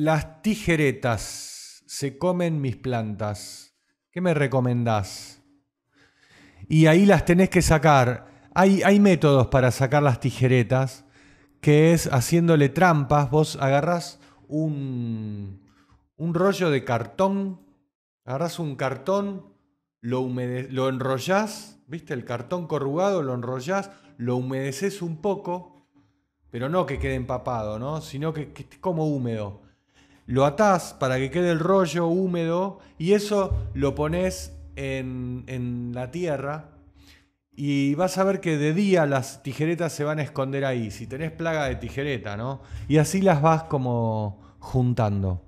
Las tijeretas se comen mis plantas. ¿Qué me recomendás? Y ahí las tenés que sacar. Hay, métodos para sacar las tijeretas, que es haciéndole trampas. Vos agarrás un, rollo de cartón, agarrás un cartón, lo, lo enrollás, ¿viste? El cartón corrugado, lo enrollás, lo humedeces un poco, pero no que quede empapado, ¿no? Sino que, que como húmedo lo atás para que quede el rollo húmedo y eso lo pones en, en, la tierra y vas a ver que de día las tijeretas se van a esconder ahí, si tenés plaga de tijereta, ¿no? Y así las vas como juntando.